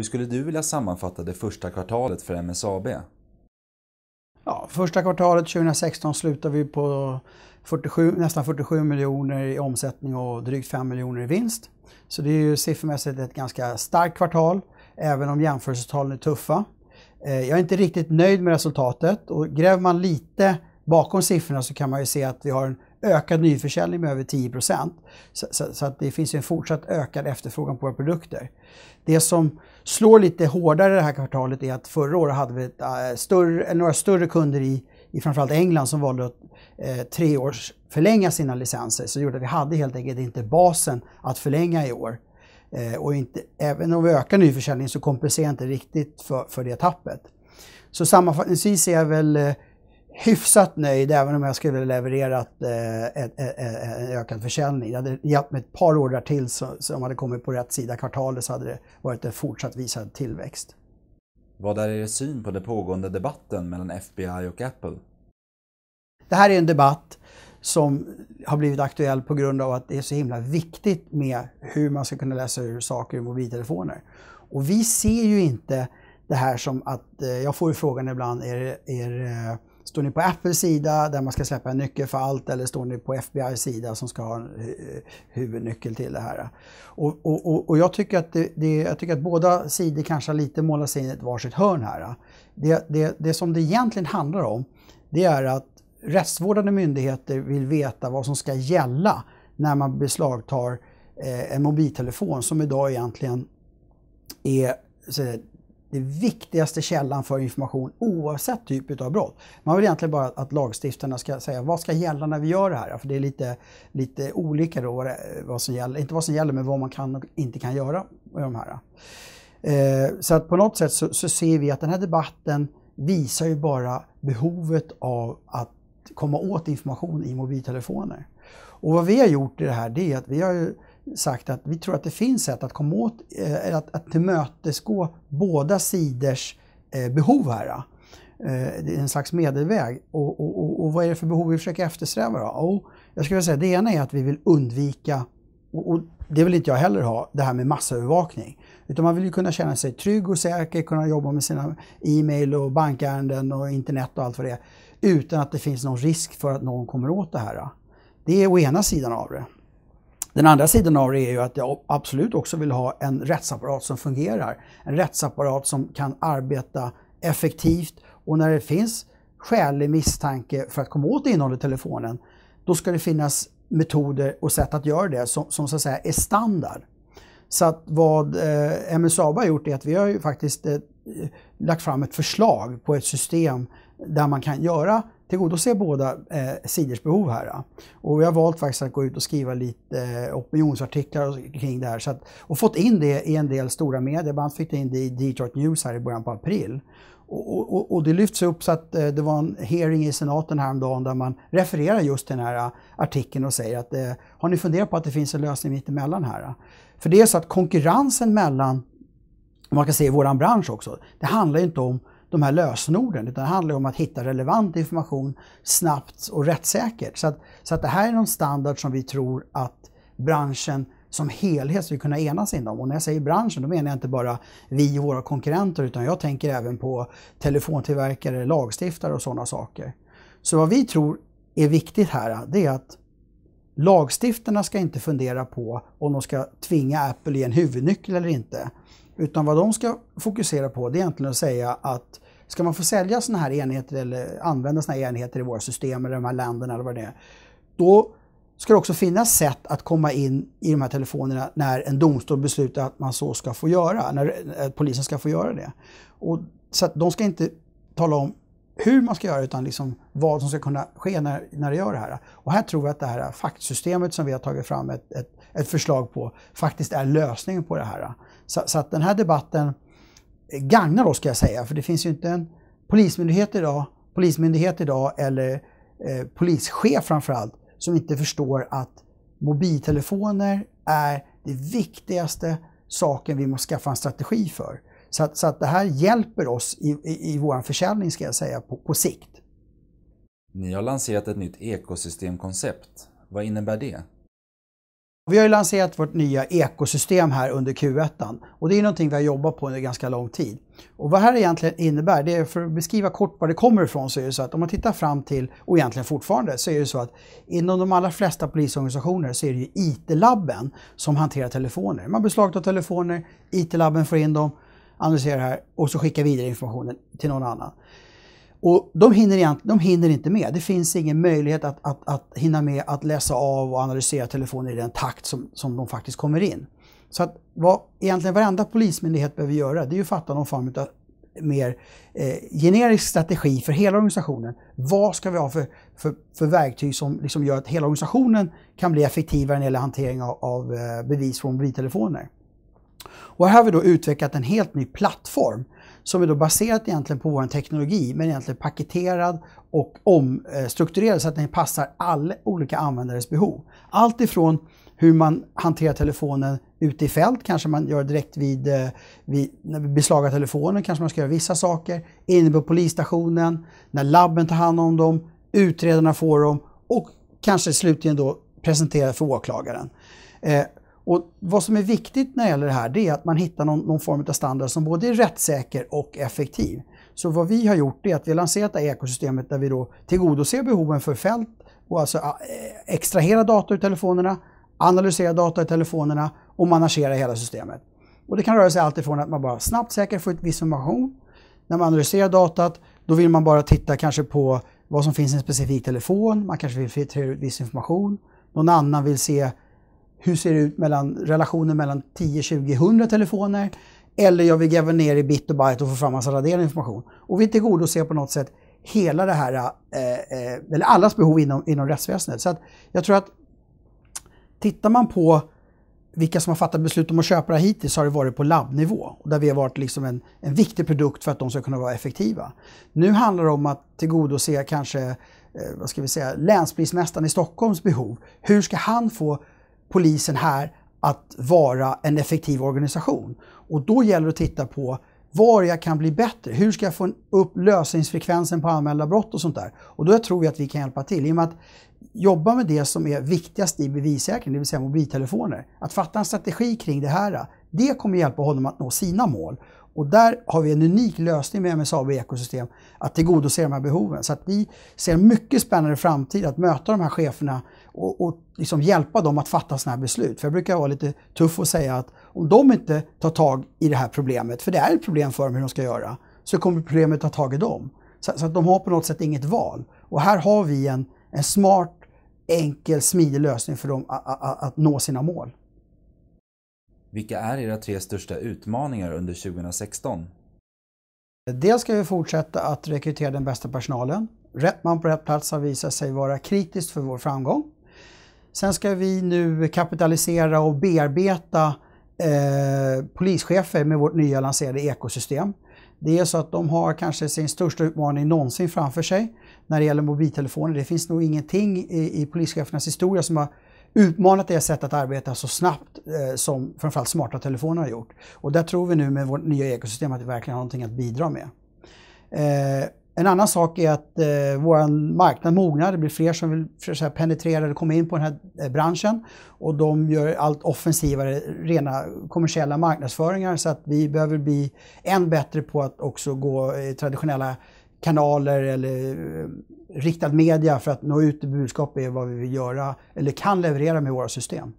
Hur skulle du vilja sammanfatta det första kvartalet för MSAB? Ja, första kvartalet 2016 slutar vi på 47, nästan 47 miljoner i omsättning och drygt 5 miljoner i vinst. Så det är ju siffermässigt ett ganska starkt kvartal, även om jämförelsetalen är tuffa. Eh, jag är inte riktigt nöjd med resultatet och gräver man lite bakom siffrorna så kan man ju se att vi har en ökad nyförsäljning med över 10 Så, så, så, att det finns en fortsatt ökad efterfrågan på våra produkter. Det som slår lite hårdare det här kvartalet är att förra året hade vi ett, äh, större, några större kunder i, i framförallt England som valde att äh, tre års förlänga sina licenser. Så det gjorde att vi hade helt enkelt inte basen att förlänga i år. Eh, och inte, även om vi ökar nyförsäljningen så kompenserar inte riktigt för, för det tappet. Så sammanfattningsvis är jag väl eh, hyfsat nöjd även om jag skulle levererat en, eh, ökad försäljning. Det hade hjälpt mig ett par ordrar till så, som hade kommit på rätt sida kvartalet så hade det varit en fortsatt visad tillväxt. Vad är er syn på den pågående debatten mellan FBI och Apple? Det här är en debatt som har blivit aktuell på grund av att det är så himla viktigt med hur man ska kunna läsa ur saker i mobiltelefoner. Och vi ser ju inte det här som att, eh, jag får ju frågan ibland, är, är Står ni på Apples sida där man ska släppa en nyckel för allt eller står ni på FBI sida som ska ha en huvudnyckel till det här? Och, och, och jag, tycker att det, det, jag tycker att båda sidor kanske lite målat sig in i ett varsitt hörn här. Det, det, det som det egentligen handlar om det är att rättsvårdande myndigheter vill veta vad som ska gälla när man beslagtar eh, en mobiltelefon som idag egentligen är den viktigaste källan för information oavsett typ av brott. Man vill egentligen bara att lagstiftarna ska säga vad ska gälla när vi gör det här? För det är lite, lite olika då vad, det, vad som gäller, inte vad som gäller men vad man kan och inte kan göra med de här. Eh, så att på något sätt så, så, ser vi att den här debatten visar ju bara behovet av att komma åt information i mobiltelefoner. Och vad vi har gjort i det här det är att vi har sagt att vi tror att det finns sätt att komma åt, eh, att, att tillmötesgå båda sidors eh, behov här. Eh, det är en slags medelväg. Och, och, och, och, vad är det för behov vi försöker eftersträva då? Oh, jag skulle säga det ena är att vi vill undvika, och, det vill inte jag heller ha, det här med massövervakning. Utan man vill ju kunna känna sig trygg och säker, kunna jobba med sina e-mail och bankärenden och internet och allt vad det är. Utan att det finns någon risk för att någon kommer åt det här. Det är å ena sidan av det. Den andra sidan av det är ju att jag absolut också vill ha en rättsapparat som fungerar. En rättsapparat som kan arbeta effektivt och när det finns skälig misstanke för att komma åt innehållet i telefonen, då ska det finnas metoder och sätt att göra det som, som så att säga är standard. Så att vad eh, MSAB har gjort är att vi har ju faktiskt eh, Eh, lagt fram ett förslag på ett system där man kan göra tillgodose båda eh, sidors behov här. Och vi har valt faktiskt att gå ut och skriva lite eh, opinionsartiklar kring det här så att, och fått in det i en del stora medier. Bland annat fick det in det i Detroit News här i början på april. Och, och, och det lyfts upp så att eh, det var en hearing i senaten häromdagen där man refererar just till den här eh, artikeln och säger att eh, har ni funderat på att det finns en lösning mittemellan här? För det är så att konkurrensen mellan man kan se i vår bransch också, det handlar inte om de här lösenorden utan det handlar om att hitta relevant information snabbt och rättssäkert. Så att, så att det här är någon standard som vi tror att branschen som helhet ska kunna enas inom. Och när jag säger branschen, då menar jag inte bara vi och våra konkurrenter utan jag tänker även på telefontillverkare, lagstiftare och sådana saker. Så vad vi tror är viktigt här, det är att lagstiftarna ska inte fundera på om de ska tvinga Apple i en huvudnyckel eller inte. Utan vad de ska fokusera på det är egentligen att säga att ska man få sälja sådana här enheter eller använda sådana här enheter i våra system eller de här länderna eller vad det är. Då ska det också finnas sätt att komma in i de här telefonerna när en domstol beslutar att man så ska få göra, när eh, polisen ska få göra det. Och, så att de ska inte tala om hur man ska göra utan liksom vad som ska kunna ske när, när det gör det här. Och här tror jag att det här faktsystemet som vi har tagit fram, ett, ett ett förslag på faktiskt är lösningen på det här. Så, så att den här debatten gagnar oss ska jag säga, för det finns ju inte en polismyndighet idag, polismyndighet idag eller eh, polischef framförallt som inte förstår att mobiltelefoner är det viktigaste saken vi måste skaffa en strategi för. Så att, så att det här hjälper oss i, i, i vår försäljning ska jag säga på, på sikt. Ni har lanserat ett nytt ekosystemkoncept. Vad innebär det? Vi har ju lanserat vårt nya ekosystem här under Q1 och det är någonting vi har jobbat på under ganska lång tid. Och vad det här egentligen innebär, det är för att beskriva kort var det kommer ifrån så är det så att om man tittar fram till, och egentligen fortfarande, så är det så att inom de allra flesta polisorganisationer så är det ju IT-labben som hanterar telefoner. Man beslagtar telefoner, IT-labben får in dem, analyserar det här och så skickar vidare informationen till någon annan. Och de hinner, de hinner inte med. Det finns ingen möjlighet att, att, att hinna med att läsa av och analysera telefoner i den takt som, som de faktiskt kommer in. Så att vad egentligen varenda polismyndighet behöver göra det är att fatta någon form av mer eh, generisk strategi för hela organisationen. Vad ska vi ha för, för, för verktyg som liksom gör att hela organisationen kan bli effektivare när det gäller hantering av, av eh, bevis från mobiltelefoner? Och här har vi då utvecklat en helt ny plattform som är då baserat egentligen på vår teknologi men egentligen paketerad och omstrukturerad så att den passar alla olika användares behov. Allt ifrån hur man hanterar telefonen ute i fält, kanske man gör direkt vid, eh, vid när vi beslagar telefonen, kanske man ska göra vissa saker, inne på polisstationen, när labben tar hand om dem, utredarna får dem och kanske slutligen då presentera för åklagaren. Eh, och vad som är viktigt när det gäller det här det är att man hittar någon, någon form av standard som både är rättssäker och effektiv. Så vad vi har gjort är att vi har lanserat det här ekosystemet där vi då tillgodoser behoven för fält och alltså eh, extrahera data ur telefonerna, analysera data ur telefonerna och managera hela systemet. Och det kan röra sig alltifrån att man bara snabbt säkert får ut viss information. När man analyserar datat då vill man bara titta kanske på vad som finns i en specifik telefon, man kanske vill filtrera ut viss information, någon annan vill se hur ser det ut mellan relationen mellan 10, 20, 100 telefoner? Eller jag vill gräva ner i bit och byte och få fram massa raderad information. Och vi tillgodoser på något sätt hela det här, eh, eh, eller allas behov inom, inom rättsväsendet. Så att jag tror att tittar man på vilka som har fattat beslut om att köpa det hittills har det varit på labbnivå. Där vi har varit liksom en, en viktig produkt för att de ska kunna vara effektiva. Nu handlar det om att tillgodose kanske eh, vad ska vi säga, länspolismästaren i Stockholms behov. Hur ska han få polisen här att vara en effektiv organisation. Och då gäller det att titta på var jag kan bli bättre. Hur ska jag få upp lösningsfrekvensen på anmälda brott och sånt där? Och då tror jag att vi kan hjälpa till i och med att jobba med det som är viktigast i bevissäkring, det vill säga mobiltelefoner. Att fatta en strategi kring det här, det kommer hjälpa honom att nå sina mål. Och där har vi en unik lösning med MSAB Ekosystem att tillgodose de här behoven. Så att vi ser en mycket spännande framtid att möta de här cheferna och, och liksom hjälpa dem att fatta sådana här beslut. För jag brukar vara lite tuff och säga att om de inte tar tag i det här problemet, för det är ett problem för dem hur de ska göra, så kommer problemet ta tag i dem. Så, så att de har på något sätt inget val. Och här har vi en, en smart, enkel, smidig lösning för dem att, att, att nå sina mål. Vilka är era tre största utmaningar under 2016? Dels ska vi fortsätta att rekrytera den bästa personalen. Rätt man på rätt plats har visat sig vara kritiskt för vår framgång. Sen ska vi nu kapitalisera och bearbeta eh, polischefer med vårt nya lanserade ekosystem. Det är så att de har kanske sin största utmaning någonsin framför sig när det gäller mobiltelefoner. Det finns nog ingenting i, i polischefernas historia som har utmanat det sätt att arbeta så snabbt eh, som framförallt smarta telefoner har gjort. Och där tror vi nu med vårt nya ekosystem att vi verkligen har någonting att bidra med. Eh, en annan sak är att eh, vår marknad mognar. Det blir fler som vill här, penetrera eller komma in på den här eh, branschen. Och de gör allt offensivare, rena kommersiella marknadsföringar. Så att vi behöver bli än bättre på att också gå eh, traditionella kanaler eller eh, riktad media för att nå ut i budskap är vad vi vill göra eller kan leverera med våra system.